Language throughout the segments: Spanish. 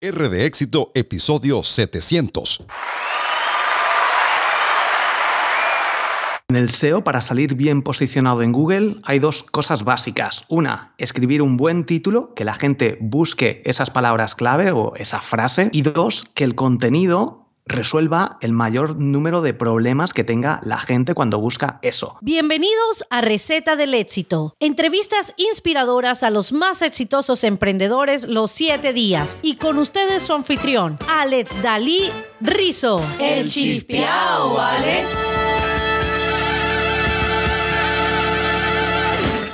R de éxito, episodio 700. En el SEO, para salir bien posicionado en Google, hay dos cosas básicas. Una, escribir un buen título, que la gente busque esas palabras clave o esa frase. Y dos, que el contenido resuelva el mayor número de problemas que tenga la gente cuando busca eso. Bienvenidos a Receta del Éxito. Entrevistas inspiradoras a los más exitosos emprendedores los siete días. Y con ustedes su anfitrión, Alex Dalí Rizo. El chispeao, ¿vale?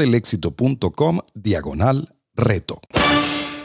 éxito.com diagonal reto.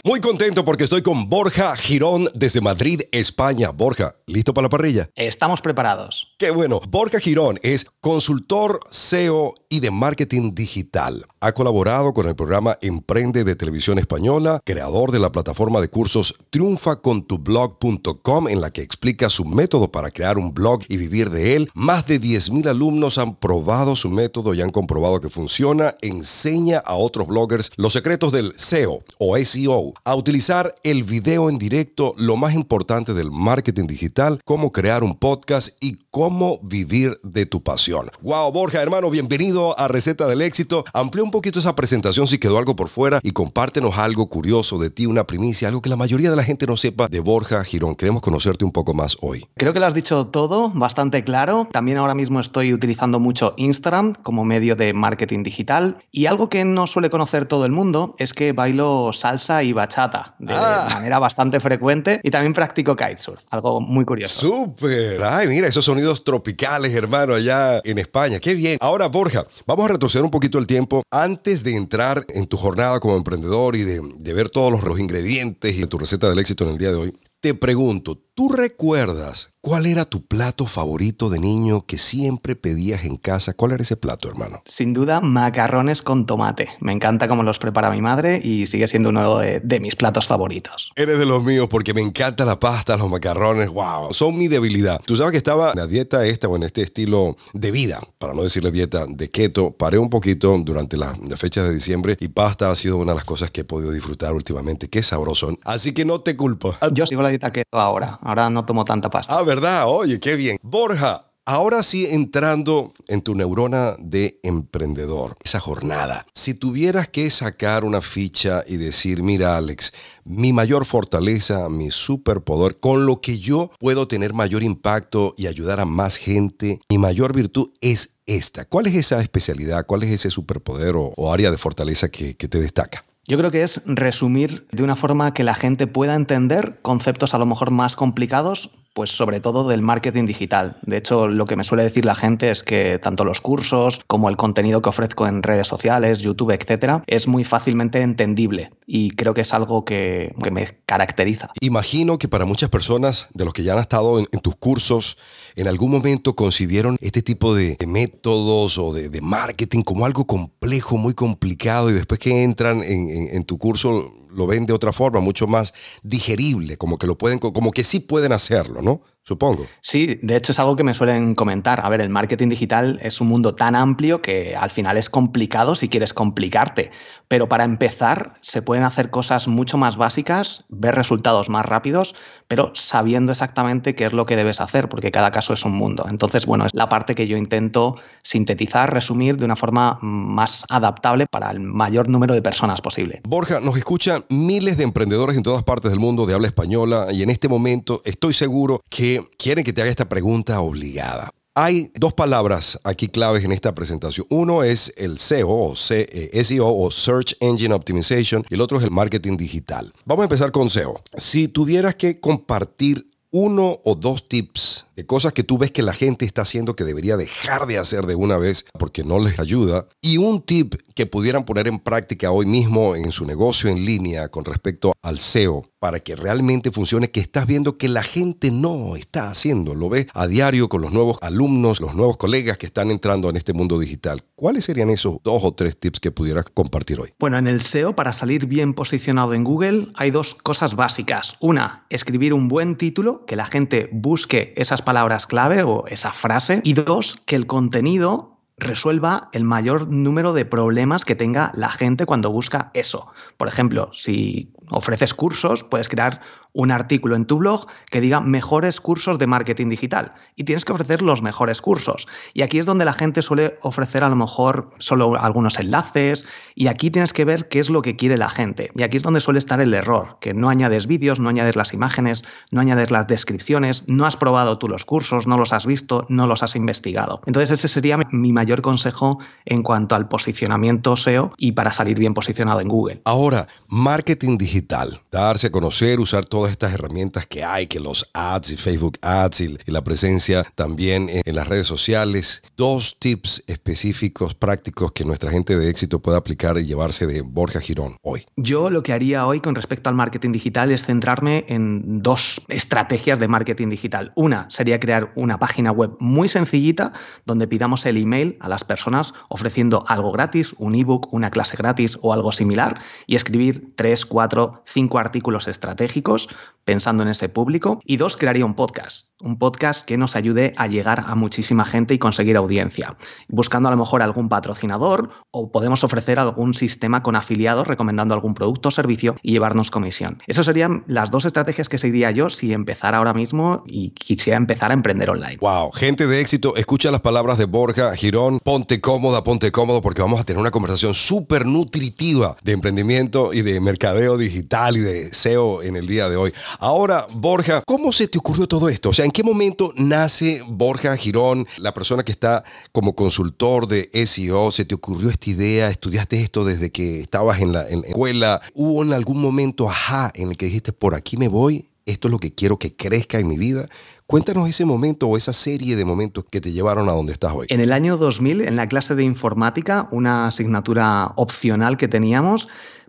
Muy contento porque estoy con Borja Girón desde Madrid, España. Borja, ¿listo para la parrilla? Estamos preparados. Qué bueno. Borja Girón es consultor SEO y de marketing digital. Ha colaborado con el programa Emprende de Televisión Española, creador de la plataforma de cursos triunfacontublog.com en la que explica su método para crear un blog y vivir de él. Más de 10.000 alumnos han probado su método y han comprobado que funciona. Enseña a otros bloggers los secretos del SEO o SEO, e a utilizar el video en directo, lo más importante del marketing digital, cómo crear un podcast y cómo vivir de tu pasión. Wow, Borja, hermano, bienvenido a Receta del Éxito. Amplía un poquito esa presentación si quedó algo por fuera y compártenos algo curioso de ti, una primicia, algo que la mayoría de la gente no sepa de Borja Girón. Queremos conocerte un poco más hoy. Creo que lo has dicho todo bastante claro. También ahora mismo estoy utilizando mucho Instagram como medio de marketing digital y algo que no suele conocer todo el mundo es que bailo salsa y bachata de ah. manera bastante frecuente y también practico kitesurf, algo muy curioso. ¡Súper! Ay, mira, esos sonidos tropicales, hermano, allá en España. ¡Qué bien! Ahora, Borja, Vamos a retroceder un poquito el tiempo antes de entrar en tu jornada como emprendedor y de, ver todos los, los ingredientes y tu receta del éxito en el día de hoy. Te pregunto, ¿Tú recuerdas cuál era tu plato favorito de niño que siempre pedías en casa? ¿Cuál era ese plato, hermano? Sin duda, macarrones con tomate. Me encanta cómo los prepara mi madre y sigue siendo uno de, mis platos favoritos. Eres de los míos porque me encanta la pasta, los macarrones, wow, son mi debilidad. Tú sabes que estaba en la dieta esta o en este estilo de vida, para no decir la dieta de keto, paré un poquito durante las la fechas de diciembre y pasta ha sido una de las cosas que he podido disfrutar últimamente. Qué sabroso. Así que no te culpo. Yo sigo la dieta keto ahora Ahora no tomo tanta pasta. Ah, ¿verdad? Oye, qué bien. Borja, Ahora sí, entrando en tu neurona de emprendedor, esa jornada, si tuvieras que sacar una ficha y decir, mira Alex, mi mayor fortaleza, mi superpoder, con lo que yo puedo tener mayor impacto y ayudar a más gente, mi mayor virtud es esta. ¿Cuál es esa especialidad? ¿Cuál es ese superpoder o, área de fortaleza que te destaca? Yo creo que es resumir de una forma que la gente pueda entender conceptos a lo mejor más complicados, pues sobre todo del marketing digital. De hecho, lo que me suele decir la gente es que tanto los cursos como el contenido que ofrezco en redes sociales, YouTube, etcétera, es muy fácilmente entendible y creo que es algo que, me caracteriza. Imagino que para muchas personas de los que ya han estado en, tus cursos, en algún momento concibieron este tipo de, métodos o de marketing como algo complejo lejos, muy complicado, y después que entran en, en tu curso lo ven de otra forma, mucho más digerible, como que lo pueden, como que sí pueden hacerlo, ¿no? Supongo. Sí, de hecho es algo que me suelen comentar. A ver, el marketing digital es un mundo tan amplio que al final es complicado si quieres complicarte. Pero para empezar, se pueden hacer cosas mucho más básicas, ver resultados más rápidos, pero sabiendo exactamente qué es lo que debes hacer, porque cada caso es un mundo. Entonces, bueno, es la parte que yo intento sintetizar, resumir de una forma más adaptable para el mayor número de personas posible. Borja, nos escuchan miles de emprendedores en todas partes del mundo de habla española y en este momento estoy seguro que quieren que te haga esta pregunta obligada. Hay dos palabras aquí claves en esta presentación. Uno es el SEO e, e o Search Engine Optimization y el otro es el marketing digital. Vamos a empezar con SEO. Si tuvieras que compartir uno o dos tips de cosas que tú ves que la gente está haciendo que debería dejar de hacer de una vez porque no les ayuda. Y un tip que pudieran poner en práctica hoy mismo en su negocio en línea con respecto al SEO para que realmente funcione, que estás viendo que la gente no está haciendo. Lo ves a diario con los nuevos alumnos, los nuevos colegas que están entrando en este mundo digital. ¿Cuáles serían esos dos o tres tips que pudieras compartir hoy? Bueno, en el SEO, para salir bien posicionado en Google, hay dos cosas básicas. Una, escribir un buen título, que la gente busque esas palabras clave o esa frase. Y dos, que el contenido resuelva el mayor número de problemas que tenga la gente cuando busca eso. Por ejemplo, si ofreces cursos, puedes crear un artículo en tu blog que diga mejores cursos de marketing digital y tienes que ofrecer los mejores cursos. Y aquí es donde la gente suele ofrecer a lo mejor solo algunos enlaces y aquí tienes que ver qué es lo que quiere la gente. Y aquí es donde suele estar el error, que no añades vídeos, no añades las imágenes, no añades las descripciones, no has probado tú los cursos, no los has visto, no los has investigado. Entonces ese sería mi mayor consejo en cuanto al posicionamiento SEO y para salir bien posicionado en Google. Ahora, marketing digital, darse a conocer, usar todas estas herramientas que hay, que los ads y Facebook ads y, la presencia también en, las redes sociales. Dos tips específicos, prácticos que nuestra gente de éxito pueda aplicar y llevarse de Borja Girón hoy. Yo lo que haría hoy con respecto al marketing digital es centrarme en dos estrategias de marketing digital. Una sería crear una página web muy sencillita donde pidamos el email a las personas ofreciendo algo gratis, un ebook, una clase gratis o algo similar y escribir tres, cuatro, cinco artículos estratégicos pensando en ese público. Y dos, crearía un podcast. Un podcast que nos ayude a llegar a muchísima gente y conseguir audiencia. Buscando a lo mejor algún patrocinador o podemos ofrecer algún sistema con afiliados recomendando algún producto o servicio y llevarnos comisión. Esas serían las dos estrategias que seguiría yo si empezara ahora mismo y quisiera empezar a emprender online. Wow, gente de éxito, escucha las palabras de Borja Girón. Ponte cómoda, ponte cómodo porque vamos a tener una conversación súper nutritiva de emprendimiento y de mercadeo digital y de SEO en el día de hoy. Ahora, Borja, ¿cómo se te ocurrió todo esto? O sea, ¿en qué momento nace Borja Girón, la persona que está como consultor de SEO? ¿Se te ocurrió esta idea? ¿Estudiaste esto desde que estabas en la, en la escuela? ¿Hubo en algún momento, ajá, en el que dijiste, por aquí me voy? Esto es lo que quiero que crezca en mi vida. Cuéntanos ese momento o esa serie de momentos que te llevaron a donde estás hoy. En el año 2000, en la clase de informática, una asignatura opcional que teníamos,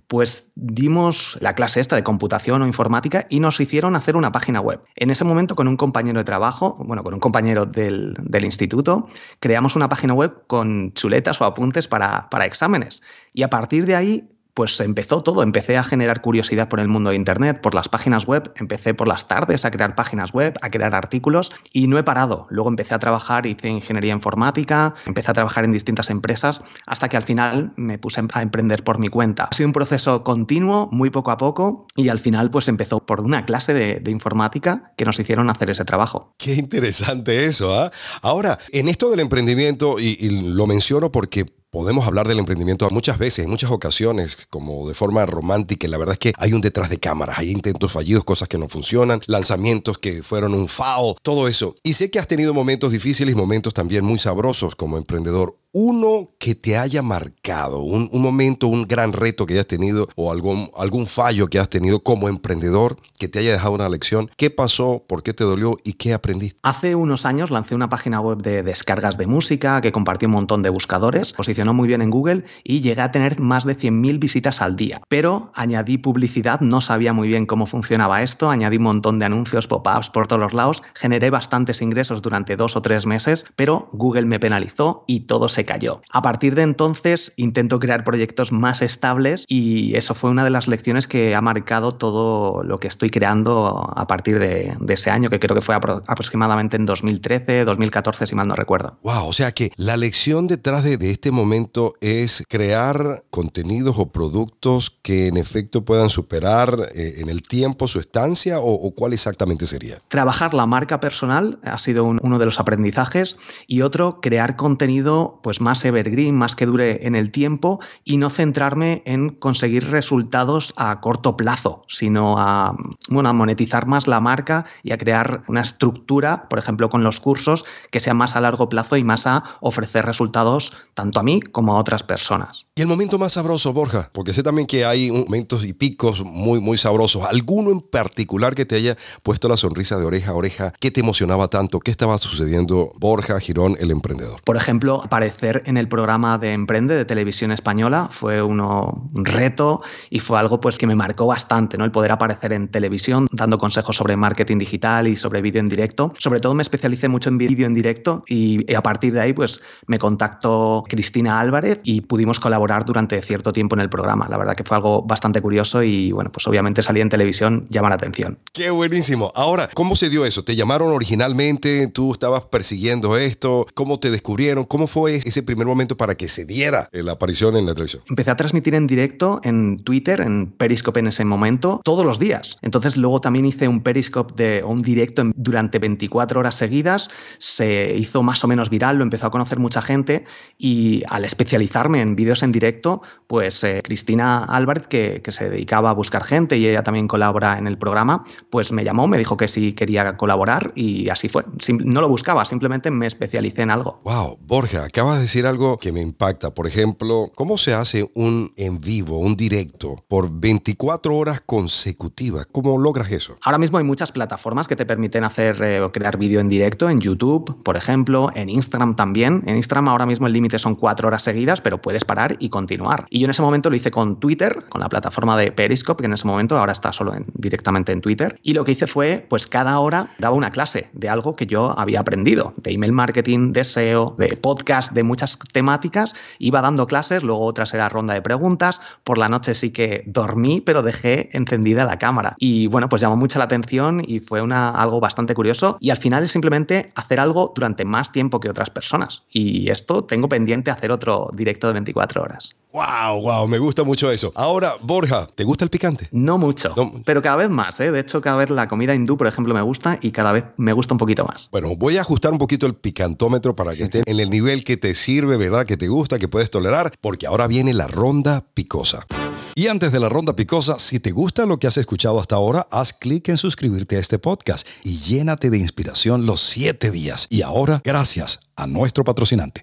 pues dimos la clase esta de computación o informática y nos hicieron hacer una página web. En ese momento con un compañero de trabajo, bueno, con un compañero del, del instituto, creamos una página web con chuletas o apuntes para, para exámenes. Y a partir de ahí pues empezó todo. Empecé a generar curiosidad por el mundo de Internet, por las páginas web. Empecé por las tardes a crear páginas web, a crear artículos y no he parado. Luego empecé a trabajar, hice ingeniería informática, empecé a trabajar en distintas empresas hasta que al final me puse a emprender por mi cuenta. Ha sido un proceso continuo, muy poco a poco y al final pues empezó por una clase de, informática que nos hicieron hacer ese trabajo. Qué interesante eso. ¿ah? Ahora, en esto del emprendimiento, y lo menciono porque podemos hablar del emprendimiento muchas veces, en muchas ocasiones, como de forma romántica. la verdad es que hay un detrás de cámaras, hay intentos fallidos, cosas que no funcionan, lanzamientos que fueron un fao, todo eso. Y sé que has tenido momentos difíciles y momentos también muy sabrosos como emprendedor uno que te haya marcado, un, momento, un gran reto que hayas tenido o algún, fallo que has tenido como emprendedor que te haya dejado una lección. ¿Qué pasó? ¿Por qué te dolió? ¿Y qué aprendiste? Hace unos años lancé una página web de descargas de música que compartió un montón de buscadores, posicionó muy bien en Google y llegué a tener más de 100.000 visitas al día. Pero añadí publicidad, no sabía muy bien cómo funcionaba esto, añadí un montón de anuncios, pop-ups por todos los lados, generé bastantes ingresos durante dos o tres meses, pero Google me penalizó y todo se cayó. A partir de entonces intento crear proyectos más estables y eso fue una de las lecciones que ha marcado todo lo que estoy creando a partir de, ese año, que creo que fue aproximadamente en 2013, 2014, si mal no recuerdo. ¡Wow! O sea que la lección detrás de, este momento es crear contenidos o productos que en efecto puedan superar eh, en el tiempo su estancia o, cuál exactamente sería? Trabajar la marca personal ha sido uno de los aprendizajes y otro, crear contenido pues más evergreen, más que dure en el tiempo y no centrarme en conseguir resultados a corto plazo, sino a, bueno, monetizar más la marca y a crear una estructura, por ejemplo, con los cursos que sea más a largo plazo y más a ofrecer resultados tanto a mí como a otras personas. Y el momento más sabroso, Borja, porque sé también que hay momentos y picos muy, muy sabrosos. ¿Alguno en particular que te haya puesto la sonrisa de oreja a oreja? ¿Qué te emocionaba tanto? ¿Qué estaba sucediendo, Borja Girón, el emprendedor? Por ejemplo, aparece en el programa de Emprende de Televisión Española. Fue uno, un reto y fue algo pues, que me marcó bastante, ¿no? el poder aparecer en televisión dando consejos sobre marketing digital y sobre vídeo en directo. Sobre todo me especialicé mucho en vídeo en directo y, a partir de ahí pues, me contactó Cristina Álvarez y pudimos colaborar durante cierto tiempo en el programa. La verdad que fue algo bastante curioso y bueno, pues obviamente salí en televisión, llama la atención. Qué buenísimo. Ahora, ¿cómo se dio eso? ¿Te llamaron originalmente? ¿Tú estabas persiguiendo esto? ¿Cómo te descubrieron? ¿Cómo fue ese primer momento para que se diera eh, la aparición en la televisión? Empecé a transmitir en directo en Twitter, en Periscope en ese momento, todos los días. Entonces luego también hice un Periscope de un directo durante 24 horas seguidas, se hizo más o menos viral, lo empezó a conocer mucha gente y al especializarme en vídeos en directo, pues eh, Cristina Álvarez, que, que se dedicaba a buscar gente y ella también colabora en el programa, pues me llamó, me dijo que sí quería colaborar y así fue. no lo buscaba, simplemente me especialicé en algo. Wow, Borja, acabas decir algo que me impacta. Por ejemplo, ¿cómo se hace un en vivo, un directo, por 24 horas consecutivas? ¿Cómo logras eso? Ahora mismo hay muchas plataformas que te permiten hacer eh, crear vídeo en directo, en YouTube, por ejemplo, en Instagram también. En Instagram ahora mismo el límite son 4 horas seguidas, pero puedes parar y continuar. Y yo en ese momento lo hice con Twitter, con la plataforma de Periscope, que en ese momento ahora está solo directamente en Twitter. Y lo que hice fue, pues cada hora daba una clase de algo que yo había aprendido, de email marketing, de SEO, de podcast, de muchas temáticas, iba dando clases, luego otra era ronda de preguntas, por la noche sí que dormí, pero dejé encendida la cámara. Y bueno, pues llamó mucho la atención y fue una, algo bastante curioso y al final es simplemente hacer algo durante más tiempo que otras personas. Y esto tengo pendiente hacer otro directo de 24 horas. ¡Wow! ¡Wow! Me gusta mucho eso. Ahora, Borja, ¿te gusta el picante? No mucho, pero cada vez más, ¿eh? De hecho, cada vez la comida hindú, por ejemplo, me gusta y cada vez me gusta un poquito más. Bueno, voy a ajustar un poquito el picantómetro para que esté en el nivel que te sirve, ¿verdad? Que te gusta, que puedes tolerar, porque ahora viene la ronda picosa. Y antes de la ronda picosa, si te gusta lo que has escuchado hasta ahora, haz clic en suscribirte a este podcast y llénate de inspiración los siete días. Y ahora, gracias a nuestro patrocinante.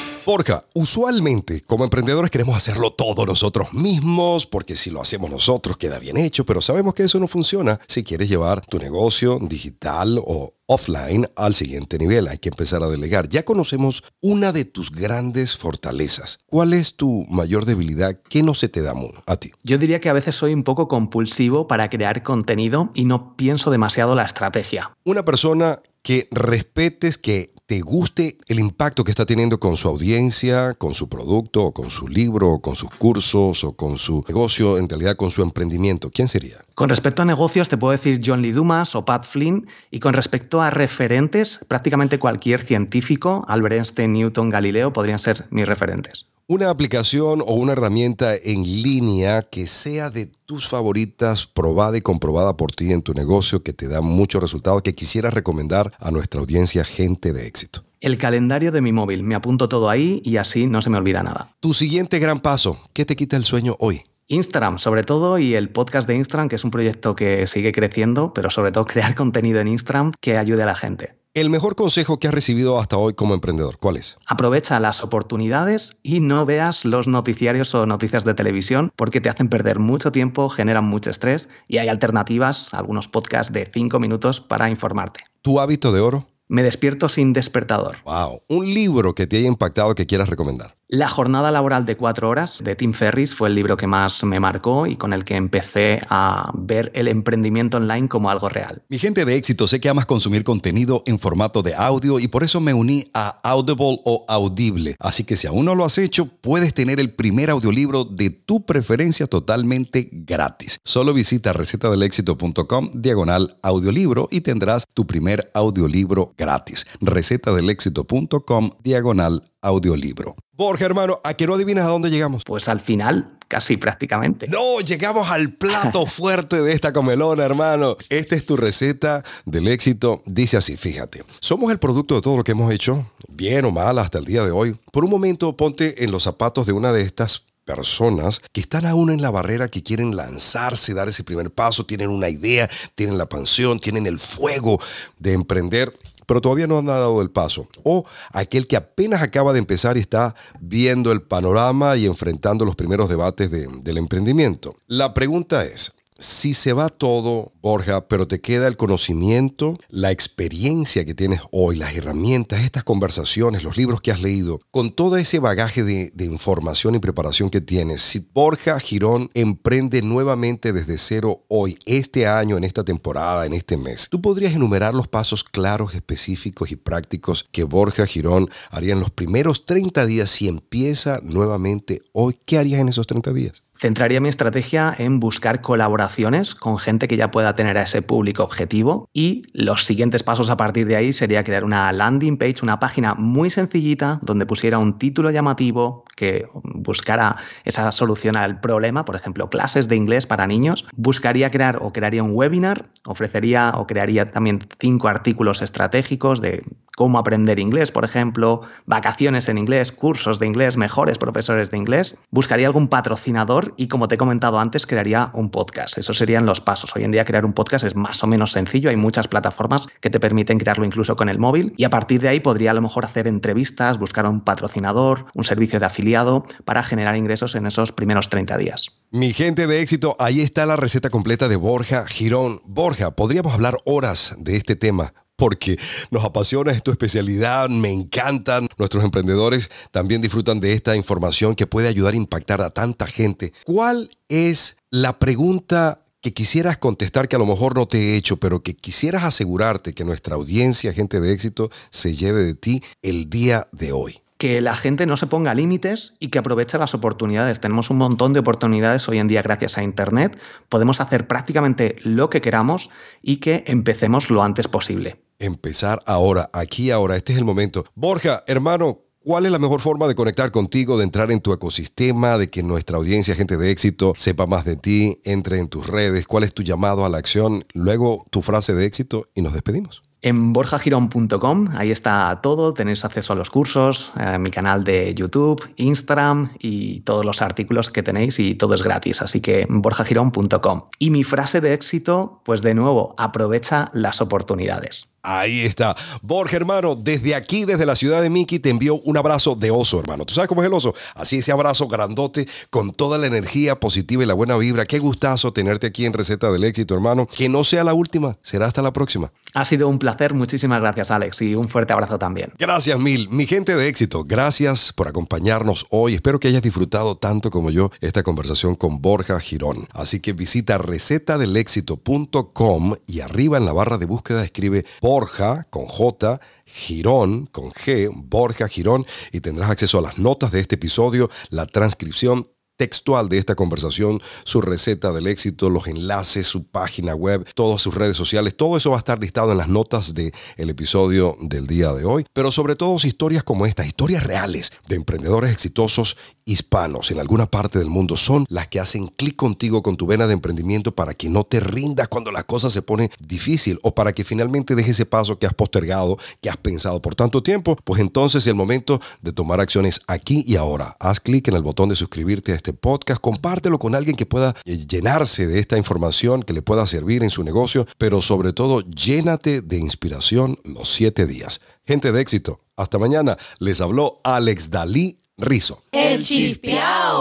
Forja, usualmente como emprendedores queremos hacerlo todo nosotros mismos, porque si lo hacemos nosotros queda bien hecho, pero sabemos que eso no funciona si quieres llevar tu negocio digital o offline al siguiente nivel. Hay que empezar a delegar. Ya conocemos una de tus grandes fortalezas. ¿Cuál es tu mayor debilidad? ¿Qué no se te da a ti? Yo diría que a veces soy un poco compulsivo para crear contenido y no pienso demasiado la estrategia. Una persona que respetes, que te guste el impacto que está teniendo con su audiencia, con su producto, o con su libro, con sus cursos, o con su negocio, en realidad con su emprendimiento, ¿quién sería? Con respecto a negocios, te puedo decir John Lee Dumas o Pat Flynn, y con respecto a referentes, prácticamente cualquier científico, Albert Einstein, Newton, Galileo, podrían ser mis referentes. Una aplicación o una herramienta en línea que sea de tus favoritas, probada y comprobada por ti en tu negocio, que te da muchos resultados, que quisieras recomendar a nuestra audiencia, gente de éxito. El calendario de mi móvil, me apunto todo ahí y así no se me olvida nada. Tu siguiente gran paso, ¿qué te quita el sueño hoy? Instagram, sobre todo, y el podcast de Instagram, que es un proyecto que sigue creciendo, pero sobre todo crear contenido en Instagram que ayude a la gente. El mejor consejo que has recibido hasta hoy como emprendedor, ¿cuál es? Aprovecha las oportunidades y no veas los noticiarios o noticias de televisión porque te hacen perder mucho tiempo, generan mucho estrés y hay alternativas, algunos podcasts de 5 minutos para informarte. ¿Tu hábito de oro? Me despierto sin despertador. Wow, un libro que te haya impactado que quieras recomendar. La jornada laboral de cuatro horas de Tim Ferris fue el libro que más me marcó y con el que empecé a ver el emprendimiento online como algo real. Mi gente de éxito, sé que amas consumir contenido en formato de audio y por eso me uní a Audible o Audible. Así que si aún no lo has hecho, puedes tener el primer audiolibro de tu preferencia totalmente gratis. Solo visita recetadelexito.com diagonal audiolibro y tendrás tu primer audiolibro gratis. recetadelexito.com diagonal audiolibro. Borja, hermano, ¿a qué no adivinas a dónde llegamos? Pues al final, casi prácticamente. No, llegamos al plato fuerte de esta comelona, hermano. Esta es tu receta del éxito. Dice así, fíjate, somos el producto de todo lo que hemos hecho, bien o mal hasta el día de hoy. Por un momento, ponte en los zapatos de una de estas personas que están aún en la barrera, que quieren lanzarse, dar ese primer paso, tienen una idea, tienen la pasión, tienen el fuego de emprender pero todavía no han dado el paso. O aquel que apenas acaba de empezar y está viendo el panorama y enfrentando los primeros debates del emprendimiento. La pregunta es, si se va todo, Borja, pero te queda el conocimiento, la experiencia que tienes hoy, las herramientas, estas conversaciones, los libros que has leído, con todo ese bagaje de, información y preparación que tienes, si Borja Girón emprende nuevamente desde cero hoy, este año, en esta temporada, en este mes, ¿tú podrías enumerar los pasos claros, específicos y prácticos que Borja Girón haría en los primeros 30 días si empieza nuevamente hoy? ¿Qué harías en esos 30 días? Centraría mi estrategia en buscar colaboraciones con gente que ya pueda tener a ese público objetivo y los siguientes pasos a partir de ahí sería crear una landing page, una página muy sencillita donde pusiera un título llamativo que buscara esa solución al problema, por ejemplo, clases de inglés para niños. Buscaría crear o crearía un webinar, ofrecería o crearía también cinco artículos estratégicos de cómo aprender inglés, por ejemplo, vacaciones en inglés, cursos de inglés, mejores profesores de inglés. Buscaría algún patrocinador y como te he comentado antes, crearía un podcast. Esos serían los pasos. Hoy en día crear un podcast es más o menos sencillo, hay muchas plataformas que te permiten crearlo incluso con el móvil y a partir de ahí podría a lo mejor hacer entrevistas, buscar un patrocinador, un servicio de afiliado para generar ingresos en esos primeros 30 días. Mi gente de éxito, ahí está la receta completa de Borja Girón. Borja, podríamos hablar horas de este tema porque nos apasiona, es tu especialidad, me encantan. Nuestros emprendedores también disfrutan de esta información que puede ayudar a impactar a tanta gente. ¿Cuál es la pregunta que quisieras contestar que a lo mejor no te he hecho, pero que quisieras asegurarte que nuestra audiencia, gente de éxito, se lleve de ti el día de hoy? que la gente no se ponga límites y que aproveche las oportunidades. Tenemos un montón de oportunidades hoy en día gracias a Internet. Podemos hacer prácticamente lo que queramos y que empecemos lo antes posible empezar ahora, aquí ahora, este es el momento. Borja, hermano, ¿Cuál es la mejor forma de conectar contigo, de entrar en tu ecosistema, de que nuestra audiencia, gente de éxito, sepa más de ti, entre en tus redes? ¿Cuál es tu llamado a la acción? Luego tu frase de éxito y nos despedimos. En borjagirón.com, ahí está todo, tenéis acceso a los cursos, a mi canal de YouTube, Instagram y todos los artículos que tenéis y todo es gratis, así que borjagirón.com. Y mi frase de éxito, pues de nuevo, aprovecha las oportunidades. Ahí está. Borja, hermano, desde aquí, desde la ciudad de Miki, te envío un abrazo de oso, hermano. ¿Tú sabes cómo es el oso? Así ese abrazo grandote, con toda la energía positiva y la buena vibra. Qué gustazo tenerte aquí en Receta del Éxito, hermano. Que no sea la última, será hasta la próxima. Ha sido un placer hacer, Muchísimas gracias, Alex, y un fuerte abrazo también. Gracias mil. Mi gente de éxito, gracias por acompañarnos hoy. Espero que hayas disfrutado tanto como yo esta conversación con Borja Girón. Así que visita recetadelexito.com y arriba en la barra de búsqueda escribe Borja con J Girón con G, Borja Girón, y tendrás acceso a las notas de este episodio, la transcripción, textual de esta conversación, su receta del éxito, los enlaces, su página web, todas sus redes sociales, todo eso va a estar listado en las notas del episodio del día de hoy, pero sobre todo historias como esta, historias reales de emprendedores exitosos hispanos en alguna parte del mundo son las que hacen clic contigo con tu vena de emprendimiento para que no te rindas cuando la cosa se pone difícil o para que finalmente dejes ese paso que has postergado, que has pensado por tanto tiempo, pues entonces es el momento de tomar acciones aquí y ahora. Haz clic en el botón de suscribirte a este este podcast, compártelo con alguien que pueda eh, llenarse de esta información que le pueda servir en su negocio, pero sobre todo llénate de inspiración los siete días. Gente de éxito, hasta mañana. Les habló Alex Dalí Rizo. El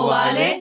¿vale?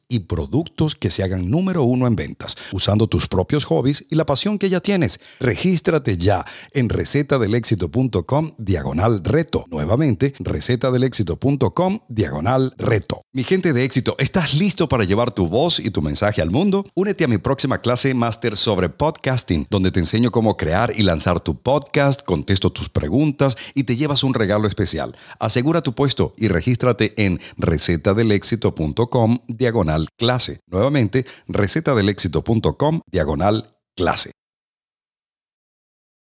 y productos que se hagan número uno en ventas, usando tus propios hobbies y la pasión que ya tienes. Regístrate ya en recetadelexito.com diagonal reto. Nuevamente, recetadelexito.com diagonal reto. Mi gente de éxito, ¿estás listo para llevar tu voz y tu mensaje al mundo? Únete a mi próxima clase máster sobre podcasting, donde te enseño cómo crear y lanzar tu podcast, contesto tus preguntas y te llevas un regalo especial. Asegura tu puesto y regístrate en recetadelexito.com diagonal clase. Nuevamente, recetadelexito.com diagonal clase.